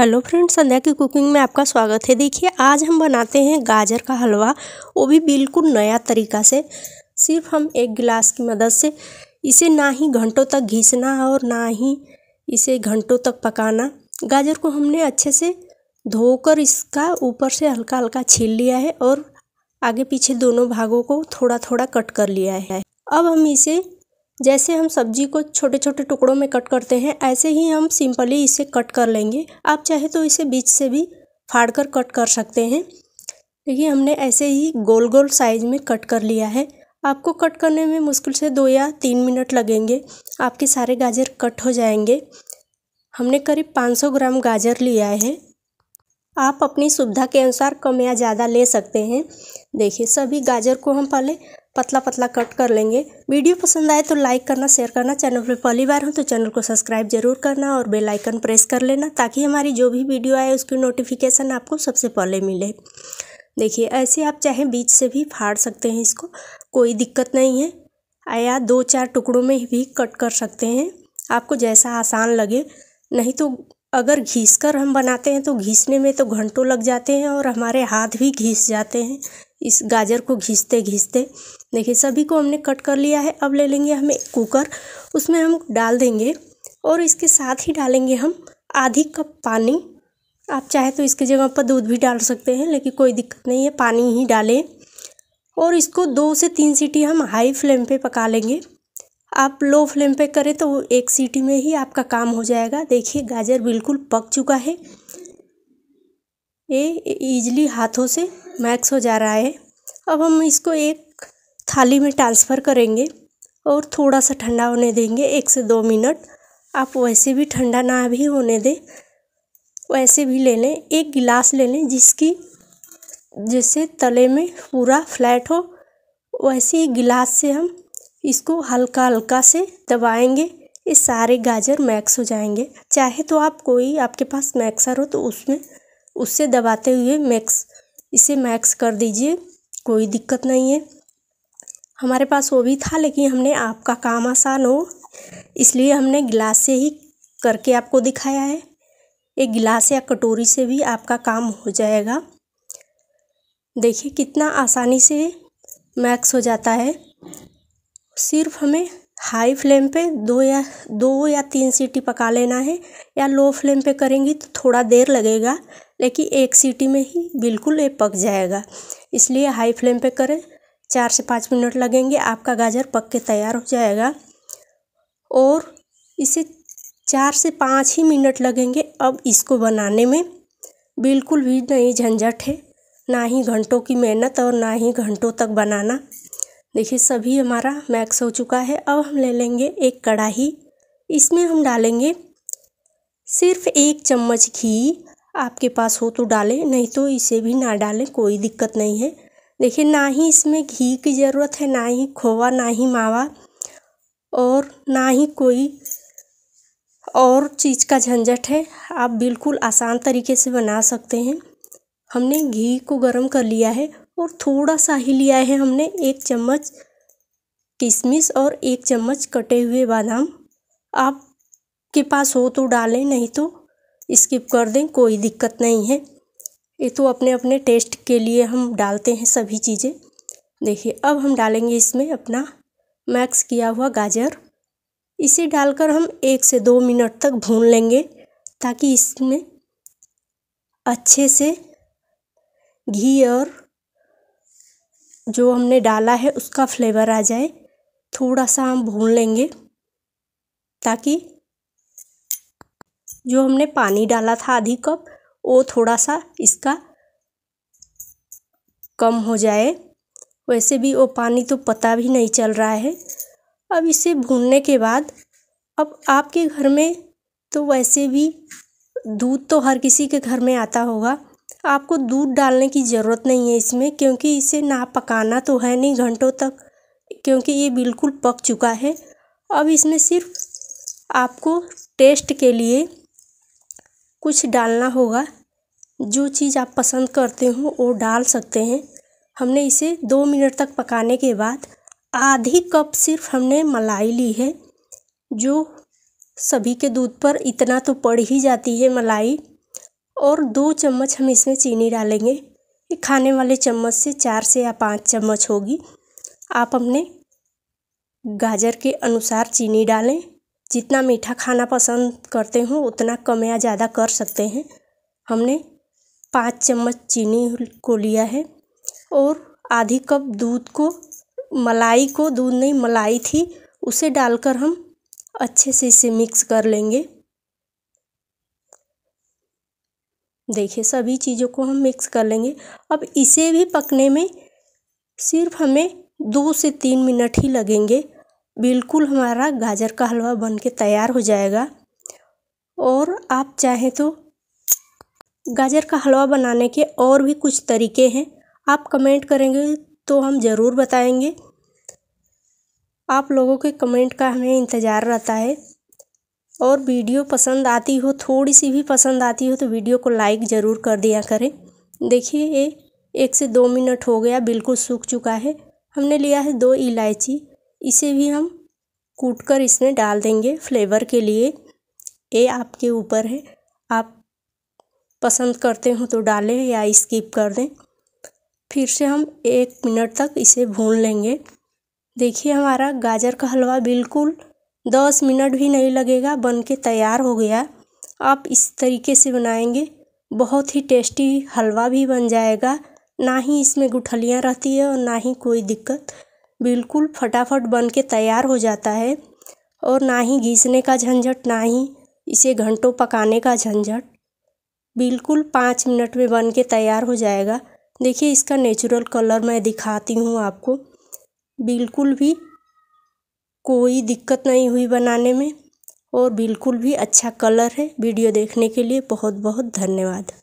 hello friends संध्या की cooking में आपका स्वागत है देखिए आज हम बनाते हैं गाजर का हलवा वो भी बिल्कुल नया तरीका से सिर्फ हम एक गिलास की मदद से इसे ना ही घंटों तक घिसना और ना ही इसे घंटों तक पकाना गाजर को हमने अच्छे से धोकर इसका ऊपर से हल्का हल्का छील लिया है और आगे पीछे दोनों भागों को थोड़ा थोड़ा कट कर लिया है अब हम इसे जैसे हम सब्जी को छोटे छोटे टुकड़ों में कट करते हैं ऐसे ही हम सिंपली इसे कट कर लेंगे आप चाहे तो इसे बीच से भी फाड़ कर कट कर सकते हैं देखिए हमने ऐसे ही गोल गोल साइज में कट कर लिया है आपको कट करने में मुश्किल से दो या तीन मिनट लगेंगे आपके सारे गाजर कट हो जाएंगे हमने करीब 500 ग्राम गाजर लिया है आप अपनी सुविधा के अनुसार कम या ज़्यादा ले सकते हैं देखिए सभी गाजर को हम पहले पतला पतला कट कर लेंगे वीडियो पसंद आए तो लाइक करना शेयर करना चैनल पर पहली बार हो तो चैनल को सब्सक्राइब जरूर करना और बेल आइकन प्रेस कर लेना ताकि हमारी जो भी वीडियो आए उसकी नोटिफिकेशन आपको सबसे पहले मिले देखिए ऐसे आप चाहे बीच से भी फाड़ सकते हैं इसको कोई दिक्कत नहीं है आया दो चार टुकड़ों में भी कट कर सकते हैं आपको जैसा आसान लगे नहीं तो अगर घिस कर हम बनाते हैं तो घिसने में तो घंटों लग जाते हैं और हमारे हाथ भी घिस जाते हैं इस गाजर को घिसते घिसते देखिए सभी को हमने कट कर लिया है अब ले लेंगे हमें कुकर उसमें हम डाल देंगे और इसके साथ ही डालेंगे हम आधी कप पानी आप चाहे तो इसके जगह पर दूध भी डाल सकते हैं लेकिन कोई दिक्कत नहीं है पानी ही डालें और इसको दो से तीन सीटी हम हाई फ्लेम पे पका लेंगे आप लो फ्लेम पे करें तो एक सीटी में ही आपका काम हो जाएगा देखिए गाजर बिल्कुल पक चुका है ये इजली हाथों से मैक्स हो जा रहा है अब हम इसको एक थाली में ट्रांसफ़र करेंगे और थोड़ा सा ठंडा होने देंगे एक से दो मिनट आप वैसे भी ठंडा ना भी होने दें वैसे भी ले लें एक गिलास ले लें जिसकी जैसे तले में पूरा फ्लैट हो वैसे एक गिलास से हम इसको हल्का हल्का से दबाएंगे ये सारे गाजर मैक्स हो जाएंगे चाहे तो आप कोई आपके पास मैक्सर हो तो उसमें उससे दबाते हुए मैक्स इसे मैक्स कर दीजिए कोई दिक्कत नहीं है हमारे पास वो भी था लेकिन हमने आपका काम आसान हो इसलिए हमने गिलास से ही करके आपको दिखाया है एक गिलास या कटोरी से भी आपका काम हो जाएगा देखिए कितना आसानी से मैक्स हो जाता है सिर्फ हमें हाई फ्लेम पे दो या दो या तीन सीटी पका लेना है या लो फ्लेम पे करेंगी तो थोड़ा देर लगेगा लेकिन एक सीटी में ही बिल्कुल ये पक जाएगा इसलिए हाई फ्लेम पे करें चार से पाँच मिनट लगेंगे आपका गाजर पक के तैयार हो जाएगा और इसे चार से पाँच ही मिनट लगेंगे अब इसको बनाने में बिल्कुल भी नहीं झंझट है ना ही घंटों की मेहनत और ना ही घंटों तक बनाना देखिए सभी हमारा मैक्स हो चुका है अब हम ले लेंगे एक कढ़ाही इसमें हम डालेंगे सिर्फ एक चम्मच घी आपके पास हो तो डालें नहीं तो इसे भी ना डालें कोई दिक्कत नहीं है देखिए ना ही इसमें घी की ज़रूरत है ना ही खोवा ना ही मावा और ना ही कोई और चीज़ का झंझट है आप बिल्कुल आसान तरीके से बना सकते हैं हमने घी को गर्म कर लिया है और थोड़ा सा ही लिया है हमने एक चम्मच किशमिश और एक चम्मच कटे हुए बादाम आप के पास हो तो डालें नहीं तो स्किप कर दें कोई दिक्कत नहीं है ये तो अपने अपने टेस्ट के लिए हम डालते हैं सभी चीज़ें देखिए अब हम डालेंगे इसमें अपना मैक्स किया हुआ गाजर इसे डालकर हम एक से दो मिनट तक भून लेंगे ताकि इसमें अच्छे से घी और जो हमने डाला है उसका फ्लेवर आ जाए थोड़ा सा हम भून लेंगे ताकि जो हमने पानी डाला था आधी कप वो थोड़ा सा इसका कम हो जाए वैसे भी वो पानी तो पता भी नहीं चल रहा है अब इसे भूनने के बाद अब आपके घर में तो वैसे भी दूध तो हर किसी के घर में आता होगा आपको दूध डालने की ज़रूरत नहीं है इसमें क्योंकि इसे ना पकाना तो है नहीं घंटों तक क्योंकि ये बिल्कुल पक चुका है अब इसमें सिर्फ आपको टेस्ट के लिए कुछ डालना होगा जो चीज़ आप पसंद करते हो वो डाल सकते हैं हमने इसे दो मिनट तक पकाने के बाद आधी कप सिर्फ हमने मलाई ली है जो सभी के दूध पर इतना तो पड़ ही जाती है मलाई और दो चम्मच हम इसमें चीनी डालेंगे ये खाने वाले चम्मच से चार से या पाँच चम्मच होगी आप अपने गाजर के अनुसार चीनी डालें जितना मीठा खाना पसंद करते हो उतना कम या ज़्यादा कर सकते हैं हमने पाँच चम्मच चीनी को लिया है और आधी कप दूध को मलाई को दूध नहीं मलाई थी उसे डालकर हम अच्छे से इसे मिक्स कर लेंगे देखिए सभी चीज़ों को हम मिक्स कर लेंगे अब इसे भी पकने में सिर्फ हमें दो से तीन मिनट ही लगेंगे बिल्कुल हमारा गाजर का हलवा बन के तैयार हो जाएगा और आप चाहें तो गाजर का हलवा बनाने के और भी कुछ तरीके हैं आप कमेंट करेंगे तो हम ज़रूर बताएंगे आप लोगों के कमेंट का हमें इंतज़ार रहता है और वीडियो पसंद आती हो थोड़ी सी भी पसंद आती हो तो वीडियो को लाइक ज़रूर कर दिया करें देखिए ये एक से दो मिनट हो गया बिल्कुल सूख चुका है हमने लिया है दो इलायची इसे भी हम कूट कर इसमें डाल देंगे फ्लेवर के लिए ये आपके ऊपर है आप पसंद करते हो तो डालें या स्किप कर दें फिर से हम एक मिनट तक इसे भून लेंगे देखिए हमारा गाजर का हलवा बिल्कुल दस मिनट भी नहीं लगेगा बन के तैयार हो गया आप इस तरीके से बनाएंगे बहुत ही टेस्टी हलवा भी बन जाएगा ना ही इसमें गुठलियाँ रहती है और ना ही कोई दिक्कत बिल्कुल फटाफट बन के तैयार हो जाता है और ना ही घिसने का झंझट ना ही इसे घंटों पकाने का झंझट बिल्कुल पाँच मिनट में बन के तैयार हो जाएगा देखिए इसका नेचुरल कलर मैं दिखाती हूँ आपको बिल्कुल भी कोई दिक्कत नहीं हुई बनाने में और बिल्कुल भी अच्छा कलर है वीडियो देखने के लिए बहुत बहुत धन्यवाद